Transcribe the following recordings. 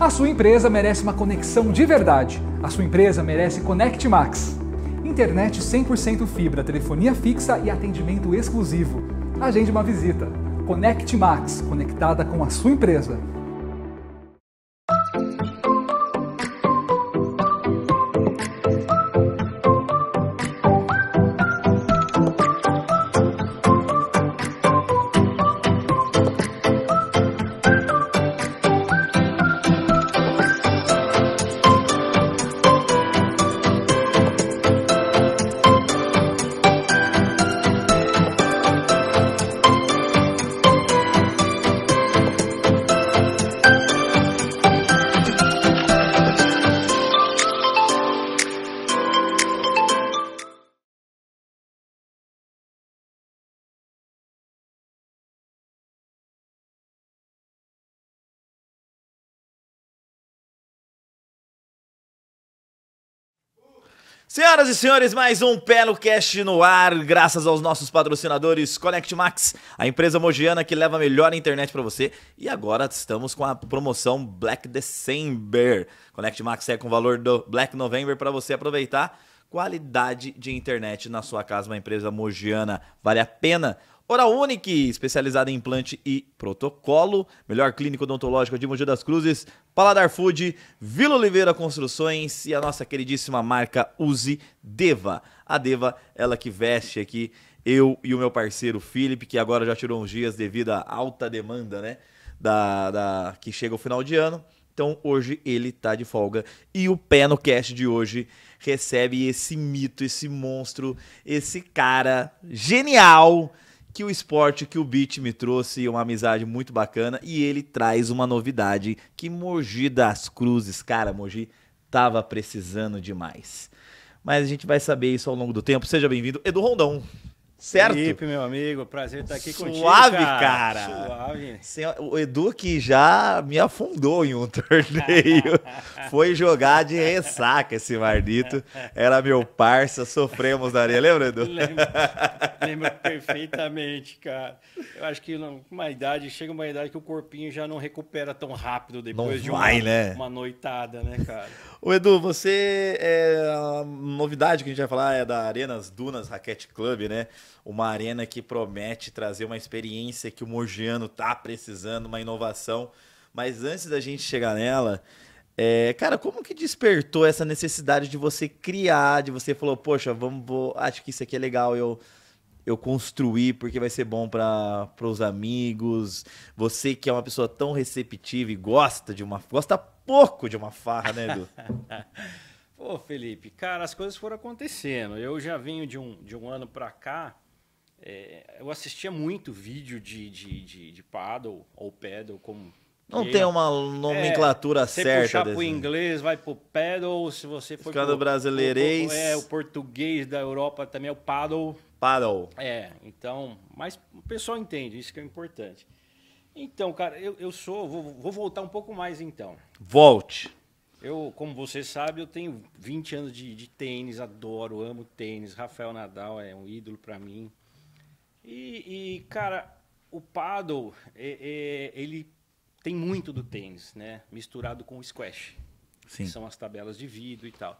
A sua empresa merece uma conexão de verdade. A sua empresa merece Connect Max. Internet 100% fibra, telefonia fixa e atendimento exclusivo. Agende uma visita. Connect Max, conectada com a sua empresa. Senhoras e senhores, mais um Pé no Cast no ar, graças aos nossos patrocinadores Connect Max, a empresa mogiana que leva a melhor internet para você. E agora estamos com a promoção Black December. Connect Max é com o valor do Black November para você aproveitar qualidade de internet na sua casa, uma empresa mogiana. Vale a pena? Ora Unique, especializada em implante e protocolo, melhor clínico odontológico de Mogi das Cruzes, Paladar Food, Vila Oliveira Construções e a nossa queridíssima marca Uzi Deva. A Deva, ela que veste aqui eu e o meu parceiro Felipe, que agora já tirou uns dias devido à alta demanda, né, da, da que chega o final de ano. Então hoje ele tá de folga e o pé no cast de hoje recebe esse mito, esse monstro, esse cara genial que o esporte, que o beat me trouxe uma amizade muito bacana e ele traz uma novidade que Mogi das Cruzes, cara, Mogi tava precisando demais. Mas a gente vai saber isso ao longo do tempo. Seja bem-vindo, Edu Rondão. Certo? Felipe, meu amigo, prazer estar aqui Suave, contigo. Suave, cara. cara. Suave. O Edu que já me afundou em um torneio. Foi jogar de ressaca esse mardito. Era meu parça, sofremos na areia. Lembra, Edu? Lembro, lembro perfeitamente, cara. Eu acho que uma idade, chega uma idade que o corpinho já não recupera tão rápido depois não de uma, né? uma noitada, né, cara? Ô Edu, você. É, a novidade que a gente vai falar é da Arenas Dunas Raquete Club, né? Uma arena que promete trazer uma experiência que o Mogiano tá precisando, uma inovação. Mas antes da gente chegar nela, é, cara, como que despertou essa necessidade de você criar, de você falou, poxa, vamos, vou, acho que isso aqui é legal, eu eu construí porque vai ser bom para os amigos. Você que é uma pessoa tão receptiva e gosta de uma gosta pouco de uma farra, né, Edu? Pô, Felipe, cara, as coisas foram acontecendo. Eu já venho de um, de um ano para cá. É, eu assistia muito vídeo de, de, de, de paddle ou pedal, como não tem uma nomenclatura é, certa. Se puxar pro inglês, vai pro paddle. Se você for Ficando pro, brasileirês. é, o português da Europa também é o paddle. Parou. É, então, mas o pessoal entende, isso que é importante. Então, cara, eu, eu sou, vou, vou voltar um pouco mais então. Volte. Eu, como você sabe, eu tenho 20 anos de, de tênis, adoro, amo tênis. Rafael Nadal é um ídolo para mim. E, e, cara, o paddle, é, é, ele tem muito do tênis, né? Misturado com o squash. Sim. Que são as tabelas de vidro e tal.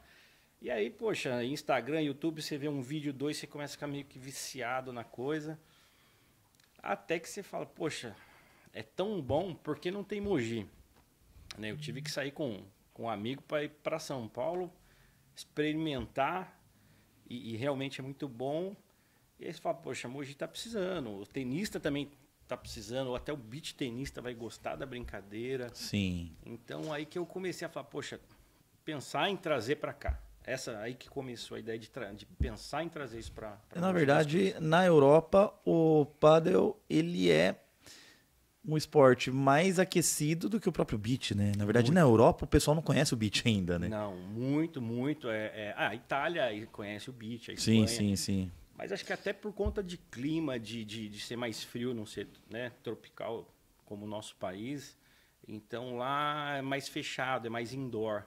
E aí, poxa, Instagram, YouTube, você vê um vídeo, dois, você começa a ficar meio que viciado na coisa. Até que você fala, poxa, é tão bom porque não tem Mogi. Né? Eu tive que sair com, com um amigo para ir para São Paulo experimentar e, e, realmente é muito bom. E aí você fala, poxa, Mogi está precisando, o tenista também está precisando, ou até o beach tenista vai gostar da brincadeira. Sim. Então aí que eu comecei a falar, poxa, pensar em trazer para cá essa aí que começou a ideia de, de pensar em trazer isso para na verdade na Europa o paddle ele é um esporte mais aquecido do que o próprio beach, né? Na verdade, muito. na Europa o pessoal não conhece o beach ainda, né? Não, muito, muito. É, é... Ah, a Itália conhece o beach, a Sim, sim, sim. Mas acho que até por conta de clima, de, de, de ser mais frio, não ser né, tropical como o nosso país, então lá é mais fechado, é mais indoor.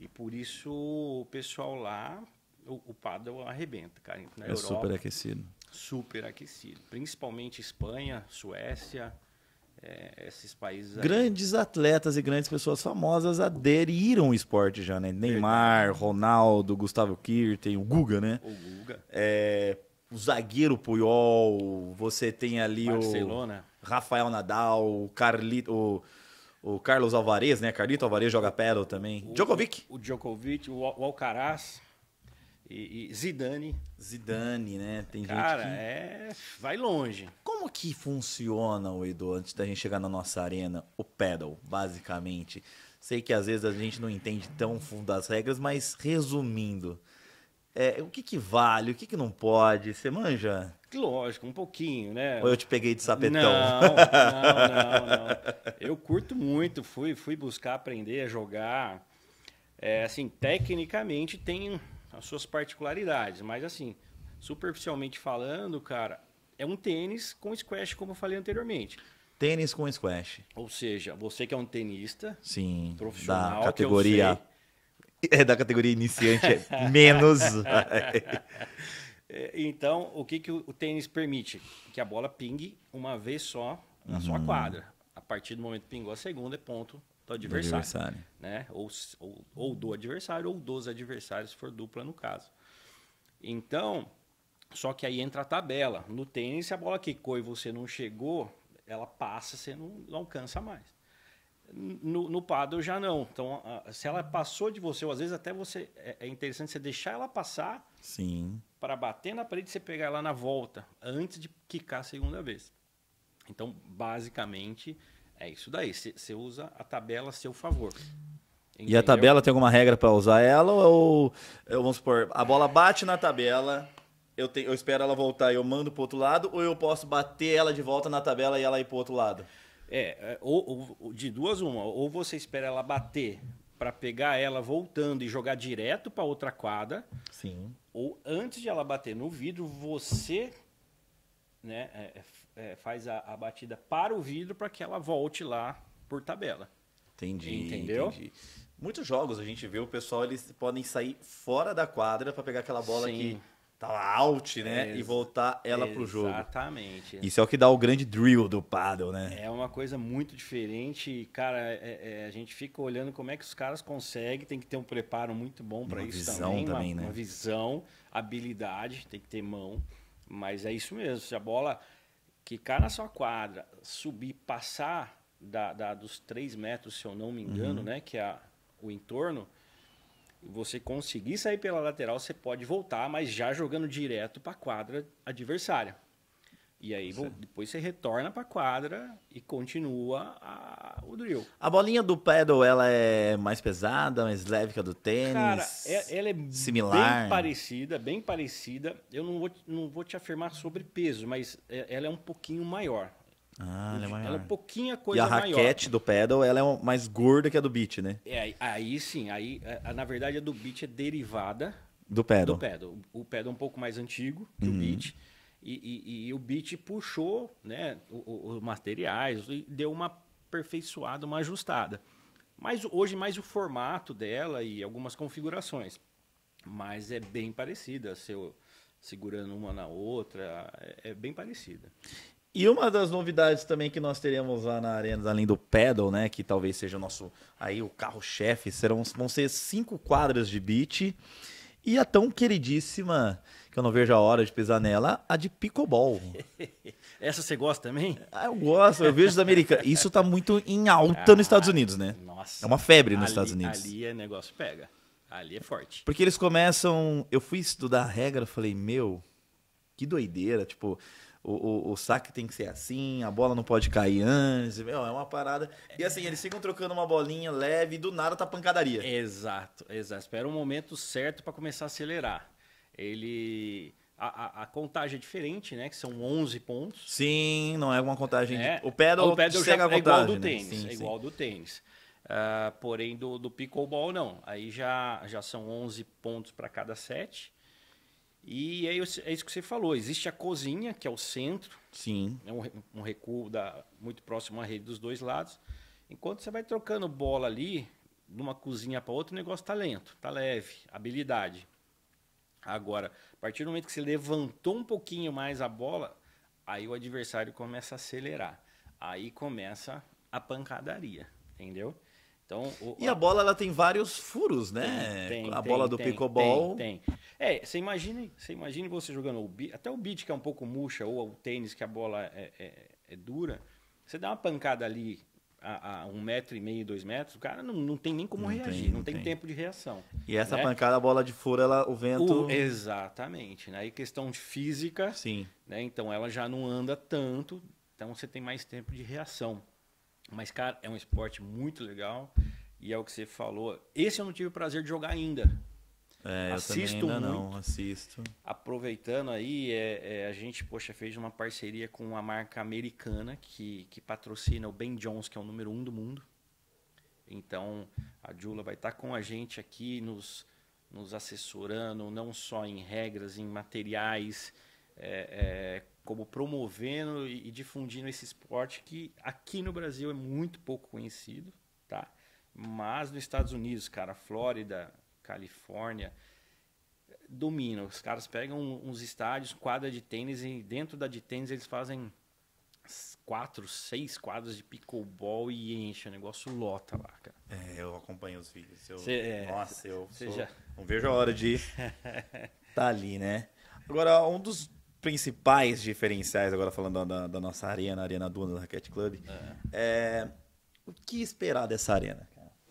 E por isso o pessoal lá, o, o Paddle arrebenta, cara. Na é Europa, super aquecido. Super aquecido. Principalmente Espanha, Suécia, é, esses países. Grandes aí. atletas e grandes pessoas famosas aderiram ao esporte já, né? Neymar, Ronaldo, Gustavo Kirten, o Guga, né? O Guga. É, o zagueiro Puyol, você tem ali Barcelona. o Rafael Nadal, o Carlito, o o Carlos Alvarez, né? Carlito Alvarez joga pedal também. O, Djokovic. O Djokovic, o, o Alcaraz. E, e, Zidane. Zidane, né? Tem Cara, gente que... é... vai longe. Como que funciona, o Edu, antes da gente chegar na nossa arena, o pedal, basicamente? Sei que às vezes a gente não entende tão fundo as regras, mas resumindo, é, o que, que vale, o que, que não pode? Você manja? Lógico, um pouquinho, né? Ou eu te peguei de sapetão? Não, não, não. não. Eu curto muito, fui, fui buscar aprender a jogar. É, assim, tecnicamente tem as suas particularidades, mas assim, superficialmente falando, cara, é um tênis com squash, como eu falei anteriormente. Tênis com squash. Ou seja, você que é um tenista, sim, profissional, da categoria sei... é da categoria iniciante é menos. É, então, o que, que o tênis permite? Que a bola pingue uma vez só na uhum. sua quadra. A partir do momento que pingou a segunda, é ponto do adversário. Do adversário. Né? Ou, ou, ou, do adversário, ou dos adversários, se for dupla no caso. Então, só que aí entra a tabela. No tênis, se a bola quicou e você não chegou, ela passa, você não, não alcança mais. No, no paddle já não. Então, se ela passou de você, ou às vezes até você. É, é interessante você deixar ela passar. Sim. Para bater na parede, você pegar ela na volta, antes de quicar a segunda vez. Então, basicamente, é isso daí. Você usa a tabela a seu favor. Entendeu? E a tabela tem alguma regra para usar ela? Ou, vamos supor, a bola bate na tabela, eu, te, eu espero ela voltar e eu mando para outro lado, ou eu posso bater ela de volta na tabela e ela ir para outro lado? É, é ou, ou, de duas uma, ou você espera ela bater para pegar ela voltando e jogar direto para outra quadra. Sim. Ou antes de ela bater no vidro, você né, é, é, é faz a, a batida para o vidro para que ela volte lá por tabela. Entendi. Entendeu? Entendi. Muitos jogos a gente vê o pessoal eles podem sair fora da quadra para pegar aquela bola Sim. que tava tá out, né? É, e voltar ela pro jogo. Exatamente. Isso é o que dá o grande drill do paddle, né? É uma coisa muito diferente e, cara, é, é, a gente fica olhando como é que os caras conseguem, tem que ter um preparo muito bom para isso visão também, também uma, né? uma visão, habilidade, tem que ter mão, mas é isso mesmo, se a bola quicar na sua quadra, subir, passar da, da dos 3 metros, se eu não me engano, uhum. né, que é a, o entorno, você conseguir sair pela lateral, você pode voltar, mas já jogando direto para a quadra adversária. E aí depois você retorna para a quadra e continua a, o drill. A bolinha do paddle, ela é mais pesada, mais leve que a do tênis? Cara, é, ela é similar. bem parecida, bem parecida. Eu não vou, não vou te afirmar sobre peso, mas é, ela é um pouquinho maior. Ah, ela é maior. Ela é pouquinha coisa maior. E a raquete maior. do pedal, ela é mais gorda que a do beat, né? É, aí sim, aí é, na verdade a do beat é derivada do pedal. Do pedal. O pedal é um pouco mais antigo que uhum. o beat. E, e, e, o beat puxou né, os materiais e deu uma aperfeiçoada, uma ajustada. Mas hoje mais o formato dela e algumas configurações. Mas é bem parecida, seu segurando uma na outra, é, é bem parecida. E uma das novidades também que nós teremos lá na Arena, além do pedal, né, que talvez seja o nosso aí o carro-chefe, serão vão ser cinco quadras de beach e a tão queridíssima que eu não vejo a hora de pisar nela, a de picobol. Essa você gosta também? Ah, eu gosto, eu vejo os americanos. Isso está muito em alta ah, nos Estados ah, Unidos, né? Nossa. É uma febre nos ali, Estados Unidos. Ali é negócio pega. Ali é forte. Porque eles começam, eu fui estudar a regra, falei, meu, que doideira, tipo, o, o, o, saque tem que ser assim, a bola não pode cair antes. Meu, é uma parada. E assim, eles ficam trocando uma bolinha leve e do nada tá pancadaria. Exato, exato. Espera o um momento certo para começar a acelerar. Ele. A, a, a, contagem é diferente, né? Que são 11 pontos. Sim, não é uma contagem. É. De... O pedal, do chega a contagem, é igual do né? tênis. Sim, é sim. igual do tênis. Uh, porém, do, do pickleball, não. Aí já, já são 11 pontos para cada set. E é isso, é isso que você falou. Existe a cozinha, que é o centro. Sim. É um, um recuo da, muito próximo à rede dos dois lados. Enquanto você vai trocando bola ali, de uma cozinha para outra, o negócio está lento, está leve, habilidade. Agora, a partir do momento que você levantou um pouquinho mais a bola, aí o adversário começa a acelerar. Aí começa a pancadaria, entendeu? Então, o, e a, a bola ela tem vários furos, né? Tem, tem, a bola tem, do picobol. Tem, tem. É, você imagine, você imagina você jogando o beat, até o beat que é um pouco murcha, ou o tênis que a bola é, é, é dura. Você dá uma pancada ali a, a, um metro e meio, dois metros, o cara não, não tem nem como não reagir, tem, não, tem, tem, tempo de reação. E essa né? pancada, a bola de fora, ela, o vento. O, exatamente. Né? questão de física, Sim. Né? então ela já não anda tanto, então você tem mais tempo de reação. Mas, cara, é um esporte muito legal. E é o que você falou. Esse eu não tive o prazer de jogar ainda. É, assisto muito. não assisto. Aproveitando aí, é, é, a gente poxa fez uma parceria com uma marca americana que, que patrocina o Ben Jones, que é o número um do mundo. Então a Jula vai estar tá com a gente aqui nos nos assessorando, não só em regras, em materiais, é, é, como promovendo e, e, difundindo esse esporte que aqui no Brasil é muito pouco conhecido, tá? Mas nos Estados Unidos, cara, Flórida, Califórnia, domina. Os caras pegam uns estádios, quadra de tênis, e dentro da de tênis eles fazem quatro, seis quadras de pickleball e enche. O negócio lota lá, cara. É, eu acompanho os vídeos. Eu, cê, é, nossa, eu sou, já... não vejo a hora de tá ali, né? Agora, um dos principais diferenciais, agora falando da, da nossa arena, a Arena Duna do Racket Club, é. é o que esperar dessa arena,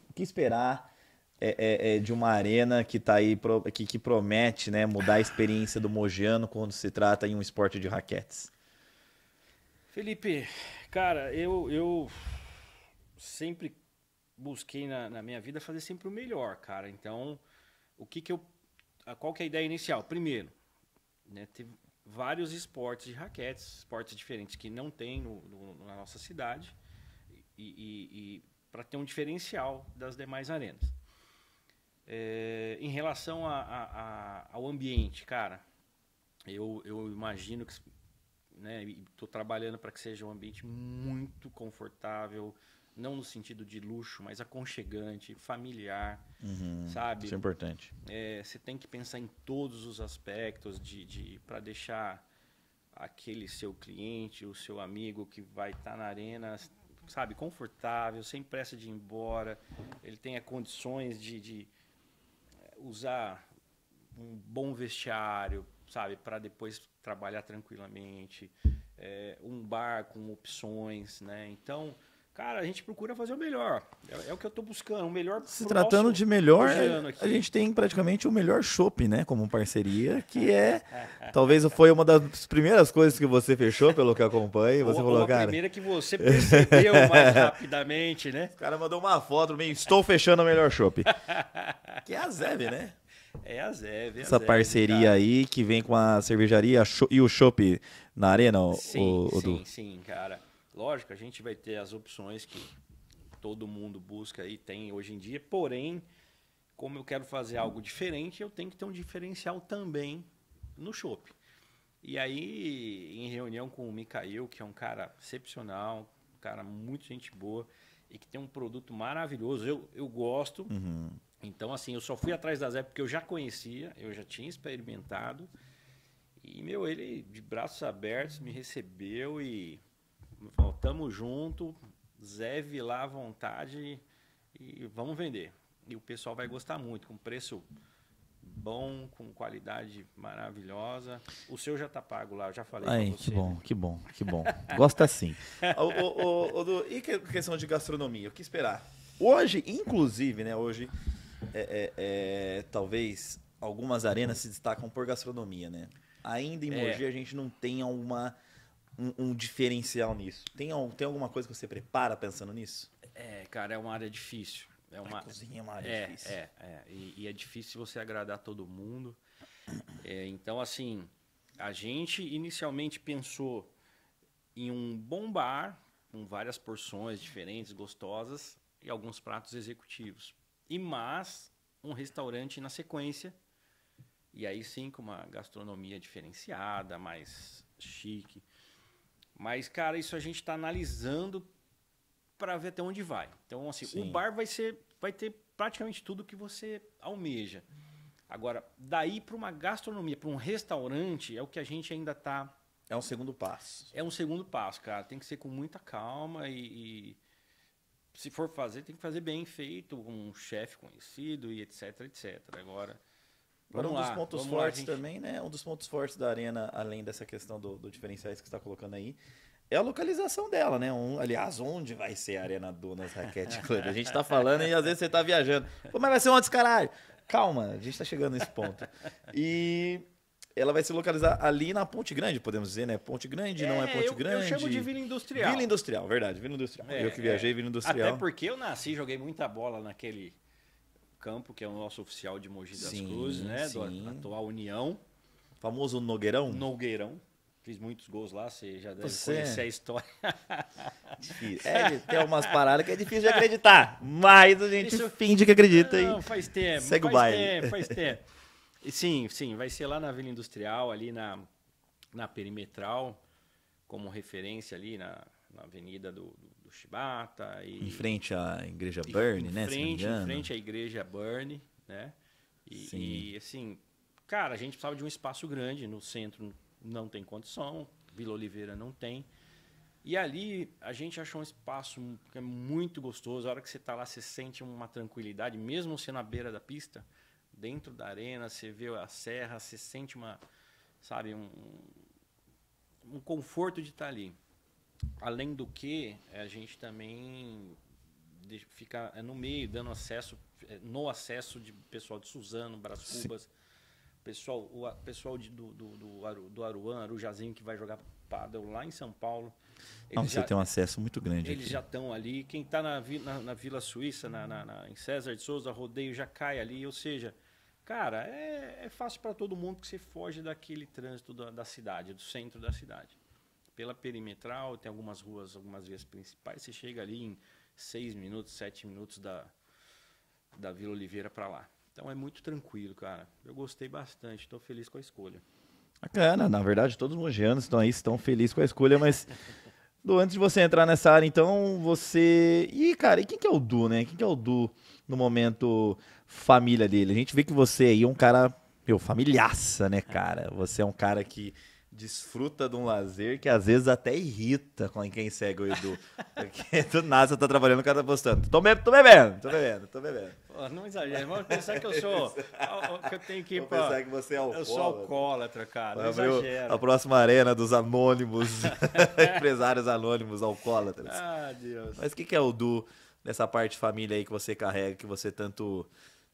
O que esperar é, é, é, de uma arena que tá aí que, que promete né, mudar a experiência do Mogiano quando se trata em um esporte de raquetes? Felipe, cara, eu, eu sempre busquei na, na minha vida fazer sempre o melhor, cara. Então, o que que eu... Qual que é a ideia inicial? Primeiro, né, vários esportes de raquetes, esportes diferentes que não tem no, no, na nossa cidade e, e, e para ter um diferencial das demais arenas. É, em relação a, a, a, ao ambiente, cara, eu, eu imagino que né, estou trabalhando para que seja um ambiente muito confortável, não no sentido de luxo, mas aconchegante, familiar, uhum, sabe? Isso é importante. É, você tem que pensar em todos os aspectos de, de para deixar aquele seu cliente, o seu amigo que vai estar tá na arena, sabe, confortável, sem pressa de ir embora, ele tenha condições de, de usar um bom vestiário, sabe, para depois trabalhar tranquilamente, é, um bar com opções, né? Então Cara, a gente procura fazer o melhor. É, é o que eu estou buscando, o melhor Se tratando de melhor, a gente tem praticamente o melhor shopping, né? Como parceria, que é. talvez foi uma das primeiras coisas que você fechou, pelo que acompanho. Você uma, falou, cara. A primeira que você percebeu mais rapidamente, né? O cara mandou uma foto meio, estou fechando o melhor shopping. que é a Zeve, né? É a Zev É Essa parceria cara. aí que vem com a cervejaria e o shopping na arena, sim, o, o sim, do... sim, cara. Lógico, a gente vai ter as opções que todo mundo busca e tem hoje em dia, porém, como eu quero fazer algo diferente, eu tenho que ter um diferencial também no shopping E aí, em reunião com o Mikael, que é um cara excepcional, um cara muito gente boa e que tem um produto maravilhoso, eu, eu gosto. Uhum. Então, assim, eu só fui atrás da Zé porque eu já conhecia, eu já tinha experimentado. E, meu, ele de braços abertos me recebeu e tamo junto, zeve lá à vontade e vamos vender. E o pessoal vai gostar muito, com preço bom, com qualidade maravilhosa. O seu já tá pago lá, eu já falei Ai, você, Que bom, né? que bom, que bom. Gosta sim. o, o, o, e questão de gastronomia, o que esperar? Hoje, inclusive, né? Hoje, é, é, é, talvez algumas arenas se destacam por gastronomia, né? Ainda em é. Mogi a gente não tem uma... Alguma um, um diferencial nisso? Tem, tem alguma coisa que você prepara pensando nisso? É, cara, é uma área difícil. É uma, a cozinha é uma área é, difícil. É, é. E, e, é difícil você agradar todo mundo. É, então, assim, a gente inicialmente pensou em um bom bar, com várias porções diferentes, gostosas, e alguns pratos executivos. E mais um restaurante na sequência. E aí sim, com uma gastronomia diferenciada, mais chique. Mas, cara, isso a gente está analisando para ver até onde vai. Então, assim, Sim. o bar vai ser, vai ter praticamente tudo que você almeja. Agora, daí para uma gastronomia, para um restaurante, é o que a gente ainda está. É um segundo passo. É um segundo passo, cara. Tem que ser com muita calma e, e se for fazer, tem que fazer bem feito, com um chefe conhecido e etc, etc. Agora. Vamos um dos pontos fortes lá, também, né? Um dos pontos fortes da arena, além dessa questão do, do diferenciais que está colocando aí, é a localização dela, né? Um, aliás, onde vai ser a Arena Dunas Raquete Club? A gente está falando e às vezes você está viajando. Pô, mas vai ser onde, caralho? Calma, a gente está chegando nesse ponto. E ela vai se localizar ali na Ponte Grande, podemos dizer, né? Ponte Grande, é, não é Ponte eu, Grande. Eu chamo de Vila Industrial. Vila Industrial, verdade, Vila Industrial. É, eu que viajei, é. Vila Industrial. Até porque eu nasci, joguei muita bola naquele Campo, que é o nosso oficial de Mogi das sim, Cruzes, né? Sim. Do atual União. O famoso Nogueirão? Nogueirão. Fiz muitos gols lá, você já deve você... É conhecer a história. Difícil. É, tem umas paradas que é difícil de acreditar, mas a gente Isso... finge que acredita Não, faz tempo, segue faz o baile. tempo, faz tempo. E sim, sim, vai ser lá na Vila Industrial, ali na, na Perimetral, como referência ali na, na Avenida do, do do Shibata. E, em frente à igreja Burn, né? Frente, em frente à igreja Burn, né? E, e, assim, cara, a gente precisava de um espaço grande. No centro não tem condição, Vila Oliveira não tem. E ali a gente achou um espaço que é muito gostoso. A hora que você está lá, você sente uma tranquilidade, mesmo você na beira da pista, dentro da arena, você vê a serra, você sente uma, sabe, um, um conforto de estar tá ali. Além do que, eh, a gente também fica eh, no meio, dando acesso, eh, no acesso de pessoal de Suzano, Bras Cubas, pessoal, o pessoal de, do, do, do, Aru, do Aruan, Arujazinho, que vai jogar padel lá em São Paulo. Não, você já, tem um acesso muito grande. Eles aqui. já estão ali. Quem está na, na, na, Vila Suíça, na, na, na, em César de Souza, rodeio já cai ali. Ou seja, cara, é, é fácil para todo mundo que você foge daquele trânsito da, da cidade, do centro da cidade pela perimetral, tem algumas ruas, algumas vias principais, você chega ali em 6 minutos, 7 minutos da, da Vila Oliveira para lá. Então é muito tranquilo, cara. Eu gostei bastante, estou feliz com a escolha. Bacana, na verdade todos os mogianos estão aí, estão felizes com a escolha, mas Du, antes de você entrar nessa área, então, você... E, cara, e quem que é o Du, né? Quem que é o Du no momento família dele? A gente vê que você aí é um cara, meu, familiaça, né, cara? Você é um cara que desfruta de um lazer que às vezes até irrita com quem segue o Edu. Porque do nada você tá trabalhando, o cara tá postando. Tô, tô bebendo, tô bebendo, tô bebendo. Pô, não exagero, vamos pensar que eu sou. que eu tenho que ir pra, pensar que você é alcoólatra. Eu sou alcoólatra, cara. Não exagero. A próxima arena dos anônimos, empresários anônimos alcoólatras. Ah, Deus. Mas o que, que é o Du nessa parte família aí que você carrega, que você tanto.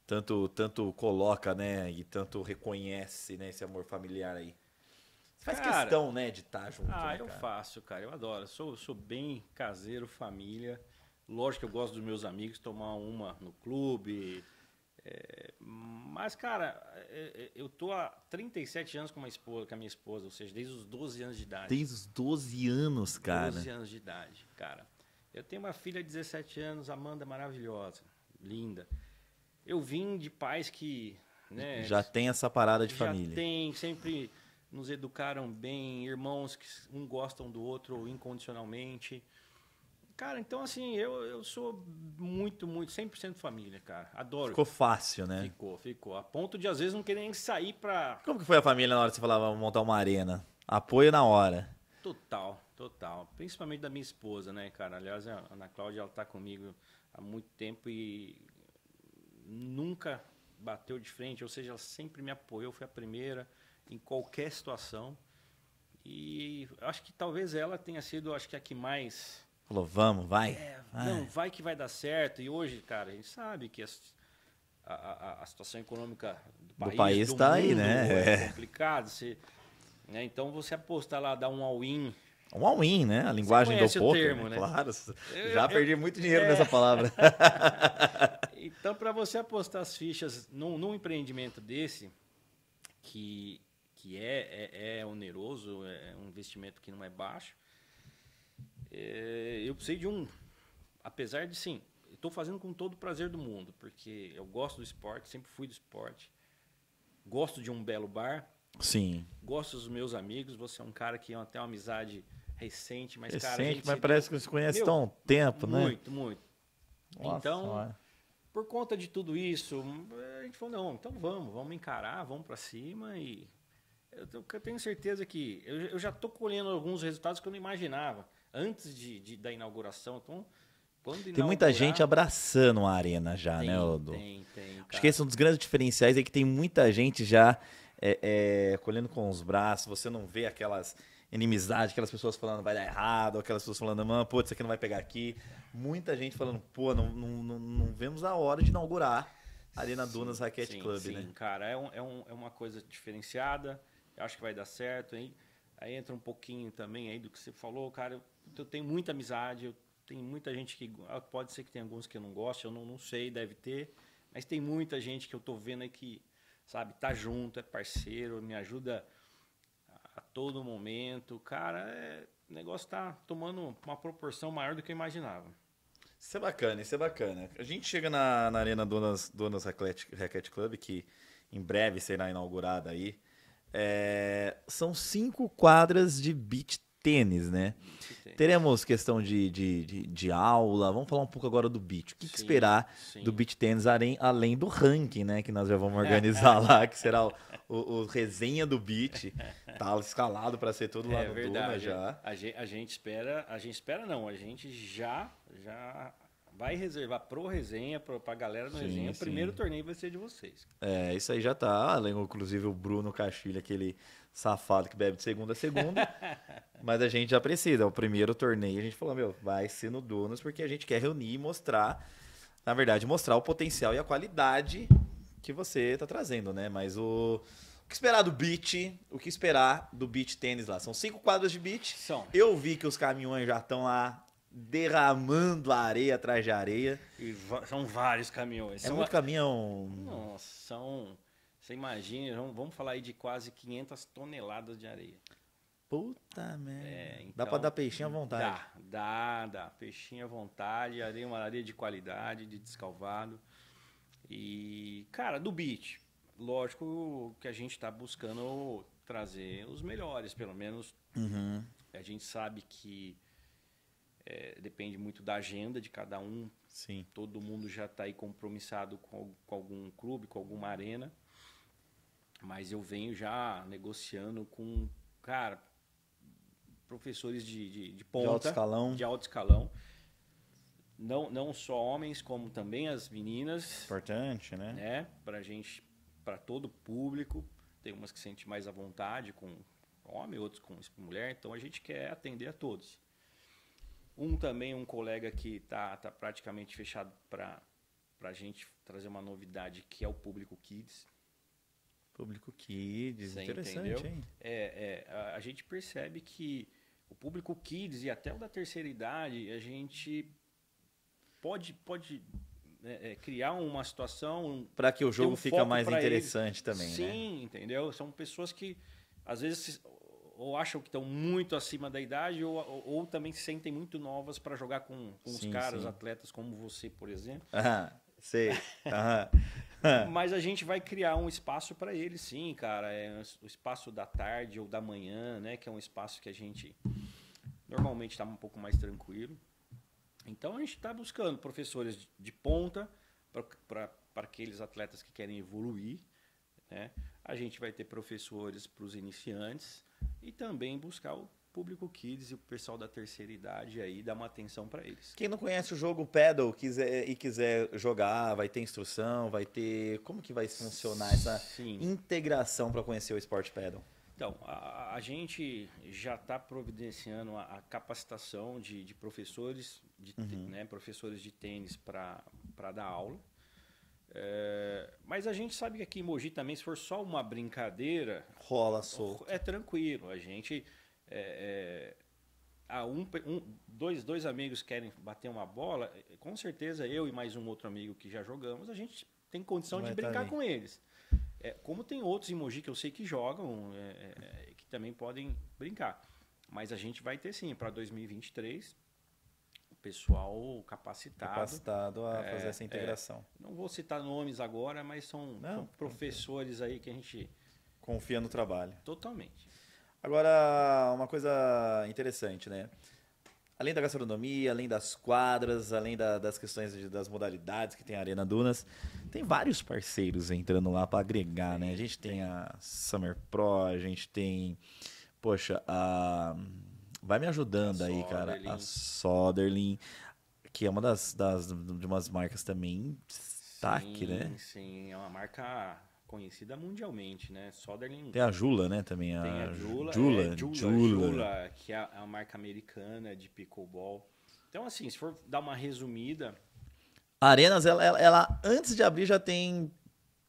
Tanto, tanto coloca, né? E tanto reconhece, né? Esse amor familiar aí. Faz cara, questão, né, de estar tá junto. Ah, né, eu faço, cara. Eu adoro. sou, sou bem caseiro, família. Lógico que eu gosto dos meus amigos, tomar uma no clube. É, mas, cara, é, é, eu tô há 37 anos com, uma esposa, com a minha esposa, ou seja, desde os 12 anos de idade. Desde os 12 anos, cara. 12 anos de idade, cara. Eu tenho uma filha de 17 anos, Amanda, maravilhosa, linda. Eu vim de pais que. Né, já tem essa parada de família. Já tem, sempre nos educaram bem, irmãos que um gostam do outro incondicionalmente. Cara, então assim, eu, eu sou muito, muito, 100% família, cara. Adoro. Ficou fácil, né? Ficou, ficou. A ponto de às vezes não querer nem sair pra. Como que foi a família na hora que você falava montar uma arena? Apoio na hora. Total, total. Principalmente da minha esposa, né, cara? Aliás, a Ana Cláudia, ela tá comigo há muito tempo e nunca bateu de frente, ou seja, ela sempre me apoiou, foi a primeira em qualquer situação. E acho que talvez ela tenha sido, acho que a que mais. Falou, vamos, vai. É, vai. Não, vai que vai dar certo. E hoje, cara, a gente sabe que a, a, a, situação econômica do país, está aí, né? É, é. complicado. Você, né? Então você apostar lá, dar um all-in. Um all-in, né? A linguagem do poker. Termo, né? Né? Claro. Eu, já eu, perdi muito dinheiro é... nessa palavra. então, para você apostar as fichas num, num empreendimento desse, que que é, é, é oneroso, é, é um investimento que não é baixo. É, eu precisei de um, apesar de sim, estou fazendo com todo o prazer do mundo, porque eu gosto do esporte, sempre fui do esporte, gosto de um belo bar, sim, gosto dos meus amigos. Você é um cara que é até uma amizade recente, mas recente, cara, mas parece que você conhece há um tempo, muito, né? Muito, muito. então, por conta de tudo isso, a gente falou não, então vamos, vamos encarar, vamos para cima e eu tenho certeza que eu já estou colhendo alguns resultados que eu não imaginava antes de, de da inauguração. Então, tem muita gente abraçando a arena já, né, tem, né, Odo? Tem, tem. Acho que tá. esse é um dos grandes diferenciais, é que tem muita gente já é, é, colhendo com os braços, você não vê aquelas inimizades, aquelas pessoas falando vai dar errado, aquelas pessoas falando, mano, pô, isso aqui não vai pegar aqui. Muita gente falando, pô, não, não, não, vemos a hora de inaugurar a Arena Dunas Raquete Club, sim, né? cara, é, um, é, um, é uma coisa diferenciada eu acho que vai dar certo, hein? Aí entra um pouquinho também aí do que você falou, cara, eu, eu tenho muita amizade, eu tenho muita gente que... Ah, pode ser que tenha alguns que eu não goste, eu não, não sei, deve ter, mas tem muita gente que eu tô vendo aí que, sabe, tá junto, é parceiro, me ajuda a, todo momento. Cara, é, o negócio tá tomando uma proporção maior do que eu imaginava. Isso é bacana, isso é bacana. A gente chega na, na Arena Donas, Donas Raquete Club, que em breve será inaugurada aí. É, são cinco quadras de beach tênis, né? Teremos questão de, de, de, de, aula. Vamos falar um pouco agora do beach. O que, sim, que esperar sim. do beach tênis, além, além do ranking, né? Que nós já vamos organizar lá, que será o, o, o, resenha do beat tá escalado para ser tudo lá é, no verdade, Duna já. A gente, a gente, espera, a gente espera não, a gente já já vai reservar pro resenha, pro, pra galera do sim, resenha. Sim. O primeiro torneio vai ser de vocês. É, isso aí já tá. Além, inclusive, o Bruno Castilho, aquele safado que bebe de segunda a segunda. mas a gente já precisa. É o primeiro torneio, a gente falou, meu, vai ser no Donos, porque a gente quer reunir e mostrar. Na verdade, mostrar o potencial e a qualidade que você tá trazendo, né? Mas o. O que esperar do beat O que esperar do beat tênis lá? São cinco quadros de beat São. Eu vi que os caminhões já estão lá derramando areia atrás de areia. E são vários caminhões. É são muito caminhão. Nossa, são. Você imagina, vamos falar aí de quase 500 toneladas de areia. Puta merda. É, então, dá pra então, dar peixinho à vontade. Dá, dá, dá. Peixinho à vontade, areia, uma areia de qualidade, de descalvado. E, cara, do beat. Lógico que a gente tá buscando trazer os melhores, pelo menos. Uhum. A gente sabe que é, depende muito da agenda de cada um. Sim. Todo mundo já está aí compromissado com, com, algum clube, com alguma arena. Mas eu venho já negociando com, cara, professores de, de, de ponta. De alto escalão. De alto escalão. Não, não só homens, como também as meninas. Importante, né? né? a gente, para todo público. Tem umas que sente mais à vontade com homem, outros com mulher. Então a gente quer atender a todos. Um também, um colega que está tá praticamente fechado para a gente trazer uma novidade, que é o Público Kids. Público Kids, Você interessante, entendeu? hein? É, é, a, gente percebe que o público Kids e até o da terceira idade, a gente pode, pode é, é criar uma situação para que o jogo um fica mais interessante eles. também. Né? Sim, né? entendeu? São pessoas que às vezes ou acham que estão muito acima da idade ou, ou, ou também se sentem muito novas para jogar com, com sim, os caras, sim. atletas como você, por exemplo. Aham, sei. Aham. Mas a gente vai criar um espaço para eles, sim, cara. É o espaço da tarde ou da manhã, né? Que é um espaço que a gente normalmente está um pouco mais tranquilo. Então a gente está buscando professores de ponta para aqueles atletas que querem evoluir, né? A gente vai ter professores para os iniciantes, e também buscar o público kids e o pessoal da terceira idade aí dar uma atenção para eles. Quem não conhece o jogo pedal quiser, e quiser jogar, vai ter instrução, vai ter como que vai funcionar essa Sim. integração para conhecer o esporte pedal Então, a, a gente já está providenciando a, a, capacitação de, de professores, de, uhum. né, professores de tênis para dar aula. É, mas a gente sabe que aqui em Mogi também, se for só uma brincadeira. Rola solto. É tranquilo. A gente. É, é, um, um, dois, dois amigos querem bater uma bola, com certeza eu e mais um outro amigo que já jogamos, a gente tem condição Vai de tá brincar com eles. É, como tem outros em Mogi que eu sei que jogam, é, é, é que também podem brincar. Mas a gente vai ter sim, para 2023, pessoal capacitado. Capacitado a é, fazer essa é, integração. É, não vou citar nomes agora, mas são, não, são professores aí que a gente. Confia no trabalho. Totalmente. Agora, uma coisa interessante, né? Além da gastronomia, além das quadras, além da, das questões de, das modalidades que tem a Arena Dunas, tem vários parceiros entrando lá para agregar, né? A gente tem a Summer Pro, a gente tem, poxa, a Vai me ajudando aí, cara. A Soderlin, que é uma das, das de umas marcas também destaque, né? Sim, é uma marca conhecida mundialmente, né? Soderlin. Tem a Jula, né? Também a, tem a Jula, Jula, é, Jula, Jula, Jula que é, é uma marca americana de pickleball. Então, assim, se for dar uma resumida, Arenas, ela, ela, ela, antes de abrir já tem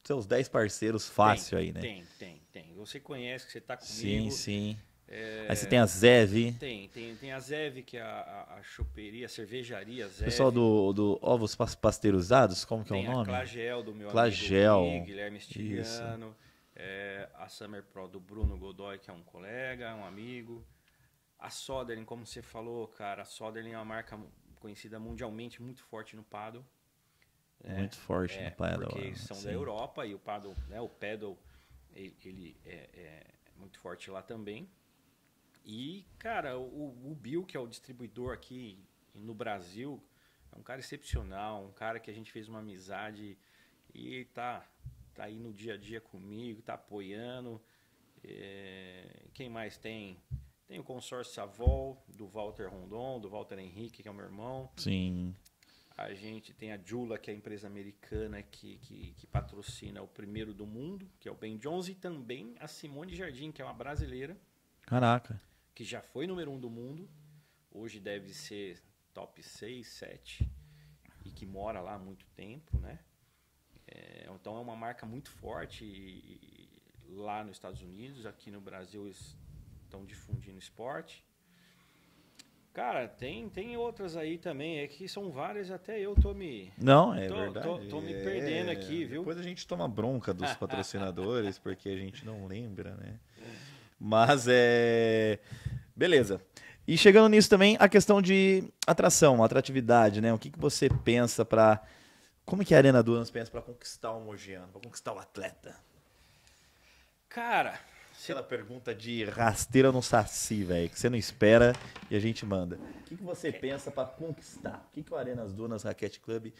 seus 10 parceiros fácil tem, aí, né? Tem, tem, tem. Você conhece, que você tá comigo. Sim, sim. É... Aí você tem a Zev. Tem, tem, tem a Zev, que é a, a, a choperia, a cervejaria Zev. Pessoal do, do Ovos Pasteurizados, como que tem é o nome? Clagel, do meu Clagel. amigo Guilherme Estiliano. É, a Summer Pro do Bruno Godoy, que é um colega, um amigo. A Soderling, como você falou, cara, a Soderling é uma marca conhecida mundialmente, muito forte no paddle. É, muito é, forte no é, paddle. Porque né? são sim. da Europa e o paddle, né, o pedal ele, ele é, é muito forte lá também. E, cara, o, o Bill, que é o distribuidor aqui no Brasil, é um cara excepcional, um cara que a gente fez uma amizade e tá, tá aí no dia a dia comigo, tá apoiando. É, quem mais tem? Tem o consórcio Savol, do Walter Rondon, do Walter Henrique, que é o meu irmão. Sim. A gente tem a Jula, que é a empresa americana que, que, que patrocina o primeiro do mundo, que é o Ben Jones, e também a Simone Jardim, que é uma brasileira. Caraca que já foi número um do mundo, hoje deve ser top 6, 7, e que mora lá há muito tempo, né? É, então é uma marca muito forte e, e lá nos Estados Unidos, aqui no Brasil estão difundindo esporte. Cara, tem, tem outras aí também, é que são várias, até eu tô me. Não, é tô, verdade. Tô, tô me perdendo é, aqui, viu? Depois a gente toma bronca dos patrocinadores, porque a gente não lembra, né? Mas é. Beleza. E chegando nisso também, a questão de atração, atratividade, né? O que, que você pensa para... Como é que a Arena Dunas pensa para conquistar o Mogiano, para conquistar o atleta? Cara... Aquela pergunta de rasteira no saci, velho, que você não espera e a gente manda. O que, que você pensa para conquistar? O que, que o Arenas Dunas Raquete Club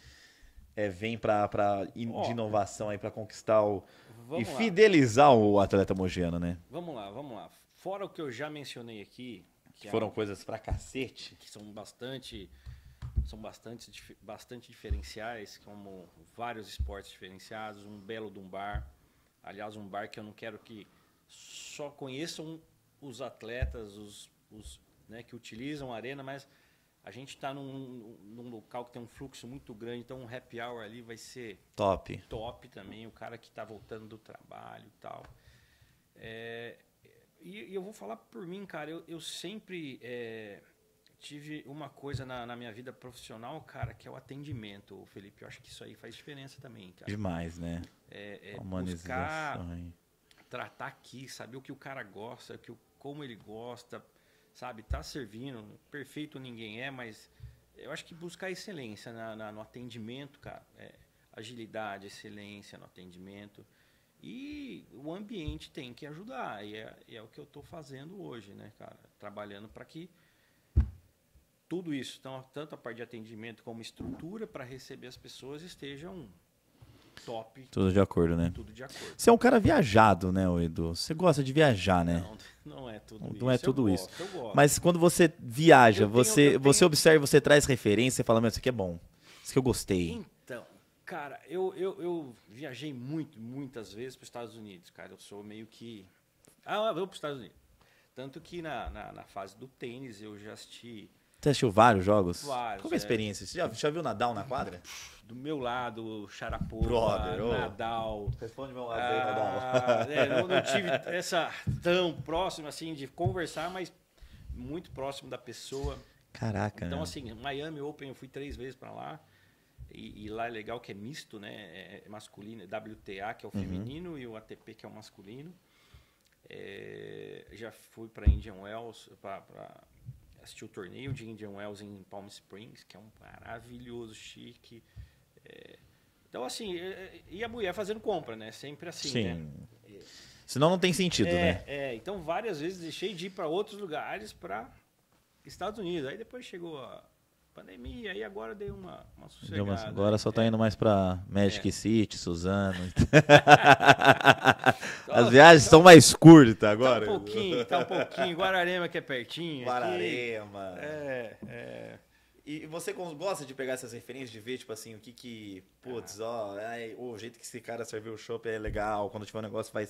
é, vem para in, oh, de inovação aí para conquistar o, e lá. fidelizar o atleta mogiano, né? Vamos lá, vamos lá. Fora o que eu já mencionei aqui. Que é foram é, coisas pra cacete. Que são bastante. São bastante, bastante diferenciais, como vários esportes diferenciados, um belo de um bar. Aliás, um bar que eu não quero que só conheçam os atletas, os, os né, que utilizam a arena, mas a gente está num, num, local que tem um fluxo muito grande, então um happy hour ali vai ser top, top também. O cara que está voltando do trabalho e tal. É, e, e, eu vou falar por mim, cara. Eu, eu sempre é, tive uma coisa na, na, minha vida profissional, cara, que é o atendimento, Felipe. Eu acho que isso aí faz diferença também, cara. Demais, né? É, é Humanização, buscar tratar aqui, saber o que o cara gosta, o que, como ele gosta, sabe? Tá servindo. Perfeito ninguém é, mas eu acho que buscar excelência na, na, no atendimento, cara. É, agilidade, excelência no atendimento. E o ambiente tem que ajudar, e é, e é o que eu estou fazendo hoje, né, cara? Trabalhando para que tudo isso, então, tanto a parte de atendimento como estrutura para receber as pessoas estejam top. Tudo de acordo, né? Tudo de acordo. Você é um cara viajado, né, Edu? Você gosta de viajar, né? Não, não é tudo não, é isso. Não é tudo eu isso. Gosto, eu gosto. Mas quando você viaja, eu você, tenho, você tenho... observa, você traz referência e fala, meu, isso aqui é bom. Isso que eu gostei. Então, Cara, eu, eu, eu viajei muito, muitas vezes para os Estados Unidos, cara. Eu sou meio que. Ah, eu vou para os Estados Unidos. Tanto que na, na, na fase do tênis eu já assisti. Você assistiu vários jogos? Vários. Qual é a é. experiência? Você já, já viu Nadal na quadra? Do meu lado, Sharapova, Brother, oh. Nadal. Responde meu lado aí, ah, Nadal. É, não, não tive essa tão próxima assim de conversar, mas muito próximo da pessoa. Caraca. Então, assim, Miami Open eu fui três vezes para lá e, e, lá é legal que é misto, né? É, é masculino, é WTA, que é o uhum. feminino, e o ATP, que é o masculino. É, já fui para Indian Wells, para assistir o torneio de Indian Wells em Palm Springs, que é um maravilhoso, chique. É, então, assim, é, é, e a mulher fazendo compra, né? Sempre assim, Sim. né? Senão não tem sentido, é, né? É, então várias vezes deixei de ir para outros lugares, para Estados Unidos. Aí depois chegou a, pandemia, e agora deu uma, uma sossegada. Uma, né? agora só tá indo mais para Magic é. City, Suzano. As viagens são mais curtas agora. Tá um pouquinho, tá um pouquinho. Guararema que é pertinho. Guararema. Aqui. É, é. E você gosta de pegar essas referências, de ver, tipo assim, o que que. Putz, ah. ó, ai, o jeito que esse cara serviu o shopping é legal, quando tiver um negócio vai,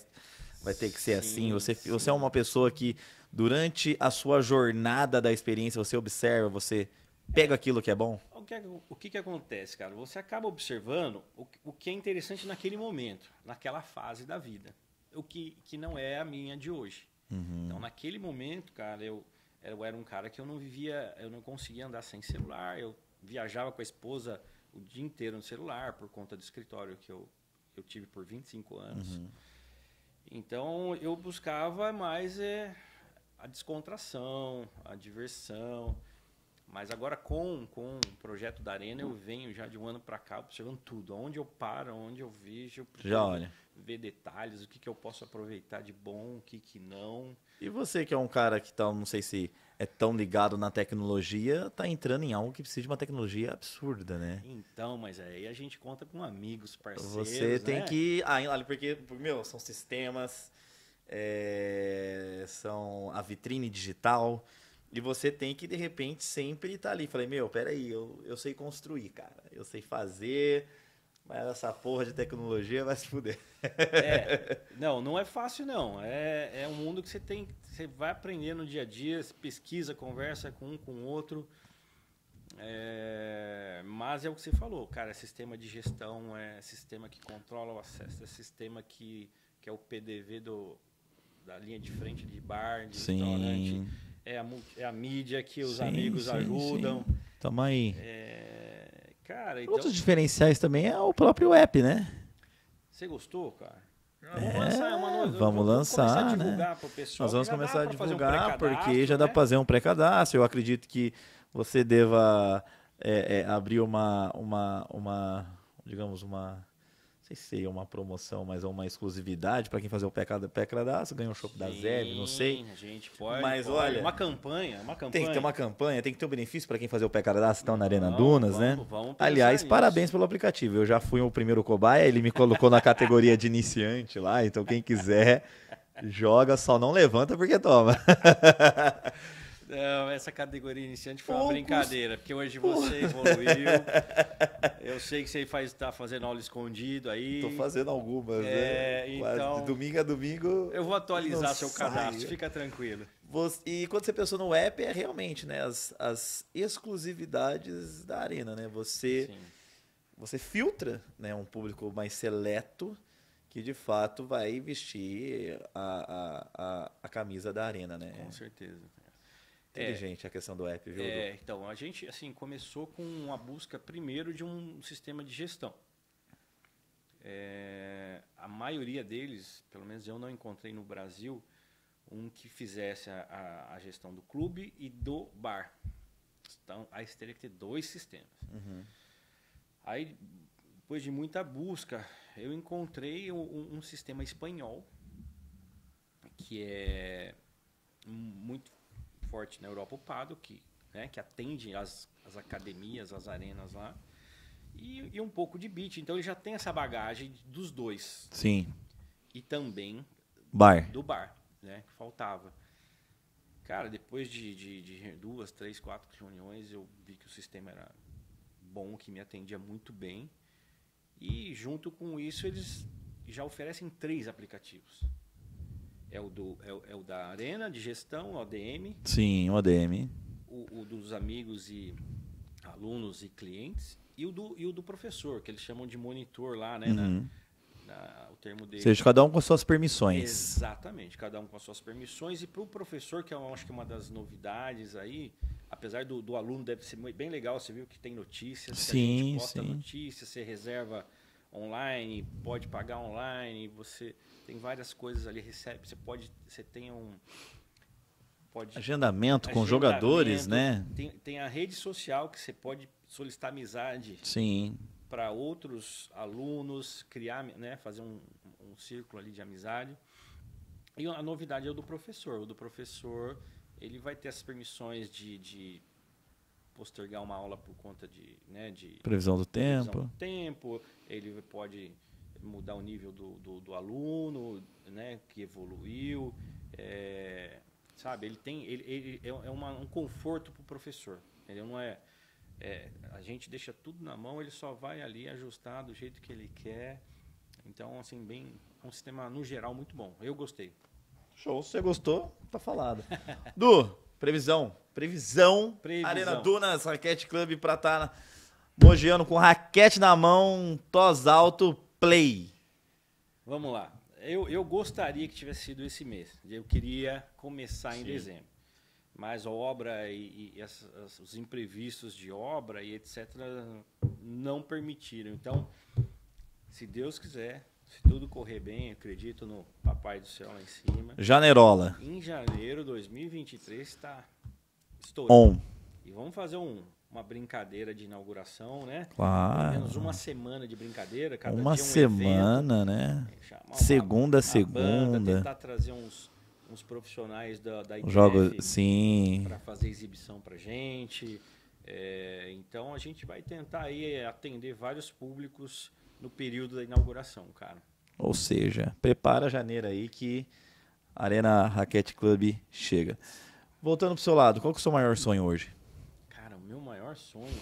vai ter que ser sim, assim. Você, você é uma pessoa que, durante a sua jornada da experiência, você observa, você pega aquilo que é bom? O é que, o que, que acontece, cara? Você acaba observando o, o que é interessante naquele momento, naquela fase da vida. O que, que não é a minha de hoje. Uhum. Então, naquele momento, cara, eu, eu era um cara que eu não vivia, eu não conseguia andar sem celular, eu viajava com a esposa o dia inteiro no celular por conta do escritório que eu, eu tive por 25 anos. Uhum. Então, eu buscava mais é, a descontração, a diversão. Mas agora com, com o projeto da Arena, eu venho já de um ano para cá observando tudo. Onde eu paro, onde eu vejo, eu já olha. ver detalhes, o que, que eu posso aproveitar de bom, o que, que não. E você que é um cara que tá, não sei se é tão ligado na tecnologia, tá entrando em algo que precisa de uma tecnologia absurda, né? Então, mas aí a gente conta com amigos, parceiros. Você né? tem né? que. Ah, porque, meu, são sistemas, é... são a vitrine digital e você tem que, de repente, sempre estar tá ali. Falei, meu, peraí, eu, eu sei construir, cara. Eu sei fazer, mas essa porra de tecnologia vai se fuder. É, não, não é fácil, não. É, é um mundo que você tem. Você vai aprender no dia a dia, pesquisa, conversa com um, com o outro. É, mas é o que você falou, cara, é sistema de gestão, é sistema que controla o acesso, é sistema que, que é o PDV do, da linha de frente de bar, de Sim. restaurante é a, é a mídia que os sim, amigos sim, ajudam. Tamo aí. É, cara, então... Outros diferenciais também é o próprio app, né? Você gostou, cara? É, vamos lançar, uma... É, vamos lançar né? Nós vamos começar a divulgar, um porque já né? dá para fazer um pré-cadastro. Eu acredito que você deva é, é, abrir uma, uma, uma, digamos, uma sei se é uma promoção, mas é uma exclusividade para quem fazer o pecado pecradaço, ganha um chopp da Zeb, não sei. Gente, pode. Mas pode. olha, uma campanha, uma campanha. Tem que ter uma campanha, tem que ter um benefício para quem fazer o pecradaço então tá na Arena Dunas, vamos, né? vamos Aliás, nisso. parabéns pelo aplicativo. Eu já fui o primeiro cobaia, ele me colocou na categoria de iniciante lá, então quem quiser joga, só não levanta porque toma. Não, essa categoria iniciante foi Poucos. uma brincadeira, porque hoje você evoluiu. Eu sei que você faz, tá fazendo aula escondido aí. Tô fazendo algumas, né? é, né? Então, de domingo a domingo. Eu vou atualizar seu cadastro, fica tranquilo. Você, e quando você pensou no app, é realmente, né? As, as exclusividades da arena, né? Você, você filtra né, um público mais seleto que de fato vai vestir a, a, a, a camisa da arena, né? Com certeza inteligente é, a questão do app, viu? É, então, a gente assim começou com uma busca primeiro de um sistema de gestão. É, a maioria deles, pelo menos eu não encontrei no Brasil, um que fizesse a, a, a gestão do clube e do bar. Então, aí você teria que ter dois sistemas. Uhum. Aí, depois de muita busca, eu encontrei um, um sistema espanhol que é muito forte na Europa o Pado, que, né, que atende as, as academias, as arenas lá, e, e um pouco de beat. Então ele já tem essa bagagem dos dois. Sim. E também bar. do bar, né? Que faltava. Cara, depois de, de, de duas, três, quatro reuniões, eu vi que o sistema era bom, que me atendia muito bem. E junto com isso, eles já oferecem três aplicativos é o, do, é, o, é o da Arena de Gestão, o ADM. Sim, o ADM. O, o, dos amigos e alunos e clientes. E o, do, e o do professor, que eles chamam de monitor lá, né? Uhum. Na, na, o termo dele. Ou seja, cada um com as suas permissões. Exatamente, cada um com as suas permissões. E para o professor, que eu é acho que é uma das novidades aí, apesar do, do aluno deve ser bem legal, você viu que tem notícias, sim, a gente posta sim. notícias, você reserva online, pode pagar online, você tem várias coisas ali, recebe, você pode, você tem um pode agendamento com agendamento, jogadores, né? Tem, tem a rede social que você pode solicitar amizade. Sim. Para outros alunos, criar, né, fazer um, um círculo ali de amizade. E a novidade é o do professor. O do professor, ele vai ter as permissões de, de postergar uma aula por conta de, né, de previsão do tempo. Previsão do tempo, ele pode mudar o nível do, do, do aluno, né, que evoluiu, é, sabe? Ele tem, ele, ele é, é uma, um conforto para o professor. Ele não é, é, a gente deixa tudo na mão, ele só vai ali ajustar do jeito que ele quer. Então, assim, bem, é um sistema no geral muito bom. Eu gostei. Show, você gostou? Tá falado. du, Previsão. Previsão. Previsão. Arena Dunas, Raquete Club pra estar tá com raquete na mão, tos alto, play. Vamos lá. Eu, eu gostaria que tivesse sido esse mês. Eu queria começar em Sim. dezembro. Mas a obra e, e as, as, os imprevistos de obra e etc. não permitiram. Então, se Deus quiser, se tudo correr bem, acredito no Papai do Céu lá em cima. Janeirola. Em janeiro de 2023 está estourando. On. E vamos fazer um, uma brincadeira de inauguração, né? Claro. Pelo menos uma semana de brincadeira, cada uma dia um semana, evento. né? É, uma, segunda, uma, segunda. Banda, tentar trazer uns, uns profissionais da, da Jogo, sim. Para fazer exibição para gente. É, então a gente vai tentar aí atender vários públicos no período da inauguração, cara. Ou seja, prepara janeiro aí que Arena Raquete Club chega. Voltando pro seu lado, qual que é o seu maior sonho hoje? Cara, o meu maior sonho.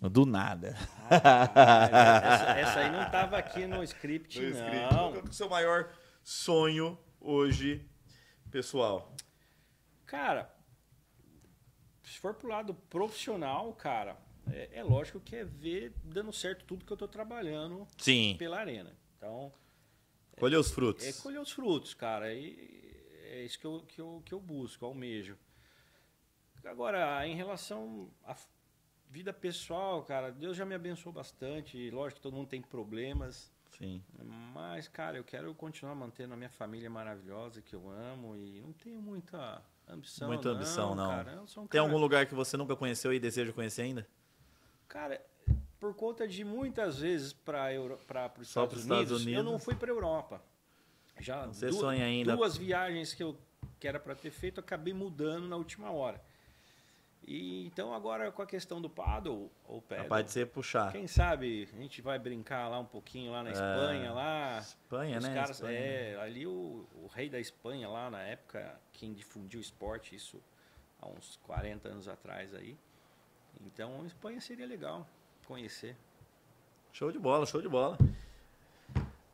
Do nada. Ah, é, é, essa, essa, aí não estava aqui no script, no não. Qual que é o seu maior sonho hoje, pessoal? Cara, se for pro lado profissional, cara, é, é lógico que é ver dando certo tudo que eu estou trabalhando Sim. pela arena. Então. Colher é, os frutos. É colher os frutos, cara. E é isso que eu, que eu, que eu busco, almejo. Agora, em relação à vida pessoal, cara, Deus já me abençoou bastante. Lógico que todo mundo tem problemas. Sim. Mas, cara, eu quero continuar mantendo a minha família maravilhosa que eu amo e não tenho muita ambição. Muita ambição, não. não. Cara, um tem cara... algum lugar que você nunca conheceu e deseja conhecer ainda? Cara, por conta de muitas vezes para para os Estados, Estados Unidos, Unidos, eu não fui para Europa. Já Você duas, sonha ainda. duas viagens que eu que era para ter feito, acabei mudando na última hora. E então agora com a questão do paddle ou pé. pode ser puxar. Quem sabe a gente vai brincar lá um pouquinho lá na é, Espanha, é, lá. Espanha, os né? Caras, Espanha. É, ali o, o, rei da Espanha lá na época quem difundiu o esporte isso há uns 40 anos atrás aí. Então, a Espanha seria legal conhecer. Show de bola, show de bola.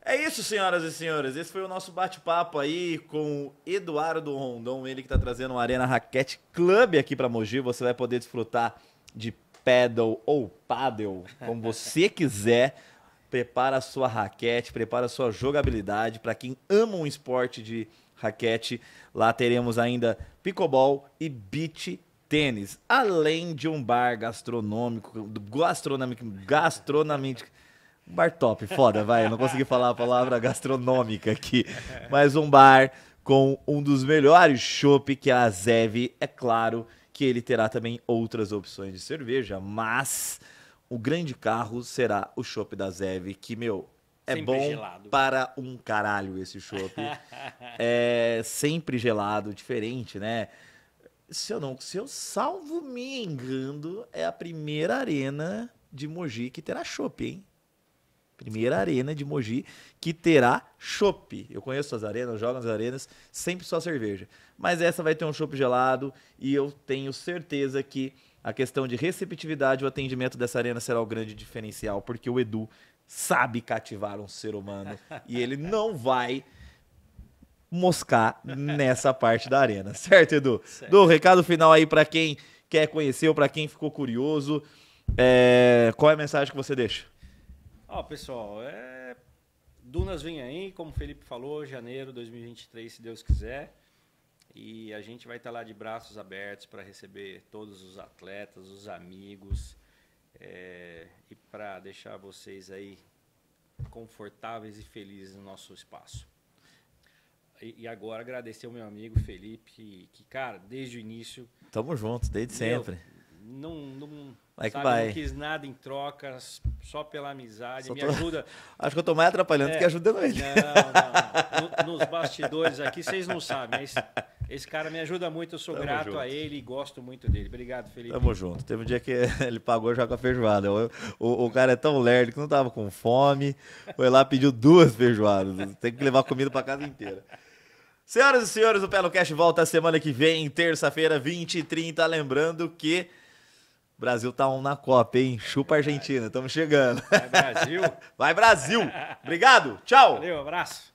É isso, senhoras e senhores. Esse foi o nosso bate-papo aí com o Eduardo Rondon, ele que está trazendo o Arena Raquete Club aqui para Mogi. Você vai poder desfrutar de pedal ou paddle, como você quiser. Prepara a sua raquete, prepara a sua jogabilidade. Para quem ama um esporte de raquete, lá teremos ainda picobol e beach tênis, além de um bar gastronômico, gastronômico, gastronômico, bar top, foda, vai, eu não consegui falar a palavra gastronômica aqui, mas um bar com um dos melhores chopp que é a Zev, é claro que ele terá também outras opções de cerveja, mas o grande carro será o chopp da Zev, que, meu, é sempre bom gelado. para um caralho esse chopp. é sempre gelado, diferente, né? se eu não, se eu salvo me engano, é a primeira arena de Mogi que terá chopp, hein? Primeira arena de Mogi que terá chopp. Eu conheço as arenas, jogo nas arenas, sempre só cerveja. Mas essa vai ter um chopp gelado e eu tenho certeza que a questão de receptividade, o atendimento dessa arena será o grande diferencial, porque o Edu sabe cativar um ser humano e ele não vai moscar nessa parte da arena, certo, Edu? Certo. Do recado final aí para quem quer conhecer ou para quem ficou curioso, é... qual é a mensagem que você deixa? Ó, oh, pessoal, é... Dunas vem aí, como o Felipe falou, janeiro 2023, se Deus quiser. E a gente vai estar tá lá de braços abertos para receber todos os atletas, os amigos. É... E para deixar vocês aí confortáveis e felizes no nosso espaço e agora agradecer o meu amigo Felipe, que, cara, desde o início. Tamo junto, desde sempre. Não, não, vai sabe, vai. não quis nada em troca, só pela amizade. Só me tô... ajuda. Acho que eu tô mais atrapalhando é, que ajudando ele. Não, não. no, nos bastidores aqui, vocês não sabem, mas esse cara me ajuda muito, eu sou Tamo grato junto. a ele e gosto muito dele. Obrigado, Felipe. Tamo junto. Teve um dia que ele pagou já com a feijoada. O, o, o cara é tão lerdo que não tava com fome, foi lá pediu duas feijoadas. Tem que levar comida para casa inteira. Senhoras e senhores, o Pelocast volta semana que vem, terça-feira, 20 e 30. Lembrando que o Brasil tá um na Copa, hein? Chupa a Argentina, estamos chegando. Vai Brasil! Vai Brasil! Obrigado, tchau! Valeu, abraço!